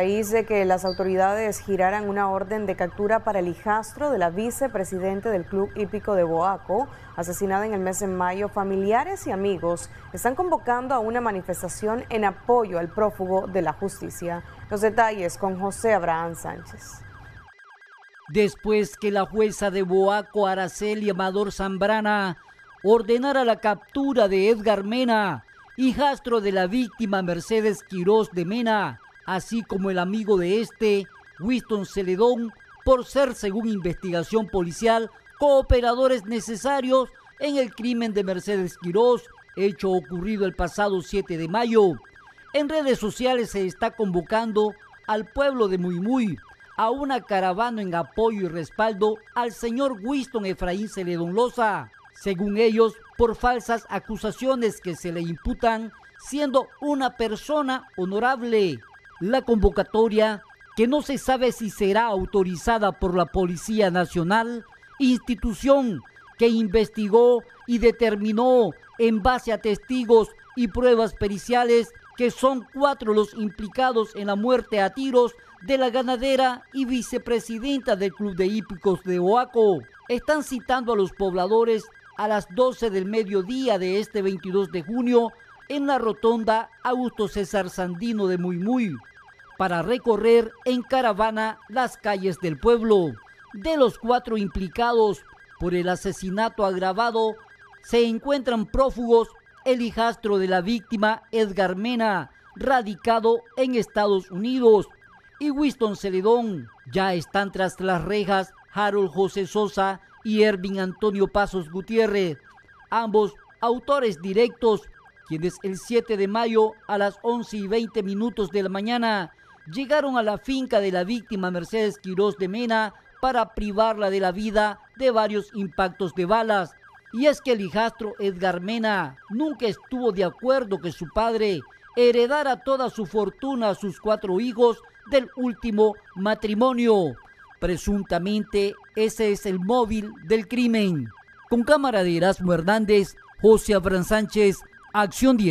raíz de que las autoridades giraran una orden de captura para el hijastro de la vicepresidente del Club Hípico de Boaco, asesinada en el mes de mayo, familiares y amigos están convocando a una manifestación en apoyo al prófugo de la justicia. Los detalles con José Abraham Sánchez. Después que la jueza de Boaco, Araceli Amador Zambrana, ordenara la captura de Edgar Mena, hijastro de la víctima Mercedes Quirós de Mena, así como el amigo de este, Winston Celedón, por ser, según investigación policial, cooperadores necesarios en el crimen de Mercedes Quirós, hecho ocurrido el pasado 7 de mayo. En redes sociales se está convocando al pueblo de Muy a una caravana en apoyo y respaldo al señor Winston Efraín Celedón Loza, según ellos, por falsas acusaciones que se le imputan, siendo una persona honorable la convocatoria, que no se sabe si será autorizada por la Policía Nacional, institución que investigó y determinó en base a testigos y pruebas periciales que son cuatro los implicados en la muerte a tiros de la ganadera y vicepresidenta del Club de Hípicos de Oaco. Están citando a los pobladores a las 12 del mediodía de este 22 de junio en la rotonda Augusto César Sandino de Muy Muy para recorrer en caravana las calles del pueblo. De los cuatro implicados por el asesinato agravado, se encuentran prófugos el hijastro de la víctima Edgar Mena, radicado en Estados Unidos, y Winston Celedón. Ya están tras las rejas Harold José Sosa y Ervin Antonio Pasos Gutiérrez, ambos autores directos, quienes el 7 de mayo a las 11 y 20 minutos de la mañana llegaron a la finca de la víctima Mercedes Quiroz de Mena para privarla de la vida de varios impactos de balas. Y es que el hijastro Edgar Mena nunca estuvo de acuerdo que su padre heredara toda su fortuna a sus cuatro hijos del último matrimonio. Presuntamente ese es el móvil del crimen. Con cámara de Erasmo Hernández, José Abrán Sánchez, Acción 10.